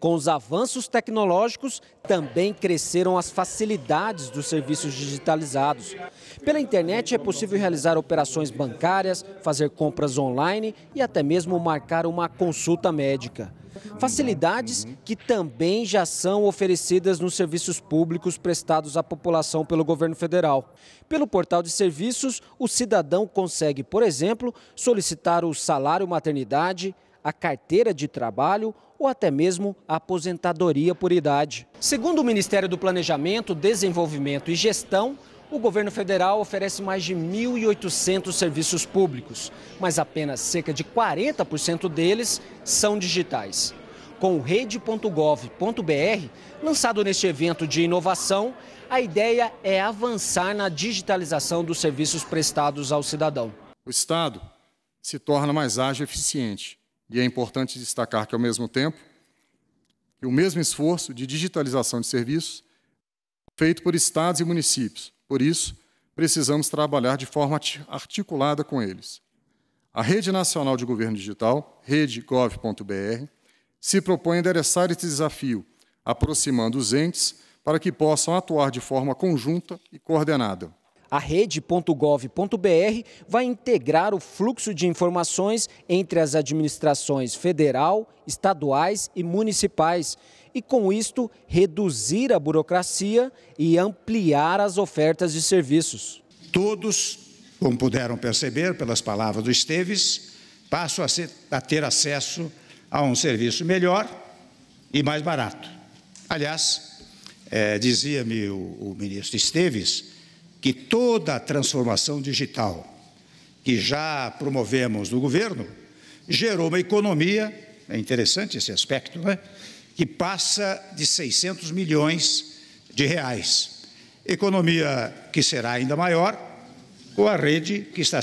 Com os avanços tecnológicos, também cresceram as facilidades dos serviços digitalizados. Pela internet é possível realizar operações bancárias, fazer compras online e até mesmo marcar uma consulta médica. Facilidades que também já são oferecidas nos serviços públicos prestados à população pelo governo federal. Pelo portal de serviços, o cidadão consegue, por exemplo, solicitar o salário maternidade, a carteira de trabalho ou até mesmo a aposentadoria por idade. Segundo o Ministério do Planejamento, Desenvolvimento e Gestão, o governo federal oferece mais de 1.800 serviços públicos, mas apenas cerca de 40% deles são digitais. Com o rede.gov.br, lançado neste evento de inovação, a ideia é avançar na digitalização dos serviços prestados ao cidadão. O Estado se torna mais ágil e eficiente e é importante destacar que, ao mesmo tempo, que o mesmo esforço de digitalização de serviços é feito por estados e municípios. Por isso, precisamos trabalhar de forma articulada com eles. A Rede Nacional de Governo Digital, redegov.br, se propõe a endereçar esse desafio, aproximando os entes para que possam atuar de forma conjunta e coordenada. A rede.gov.br vai integrar o fluxo de informações entre as administrações federal, estaduais e municipais e, com isto, reduzir a burocracia e ampliar as ofertas de serviços. Todos, como puderam perceber pelas palavras do Esteves, passam a, ser, a ter acesso a um serviço melhor e mais barato. Aliás, é, dizia-me o, o ministro Esteves que toda a transformação digital que já promovemos no governo gerou uma economia, é interessante esse aspecto, né? que passa de 600 milhões de reais. Economia que será ainda maior com a rede que está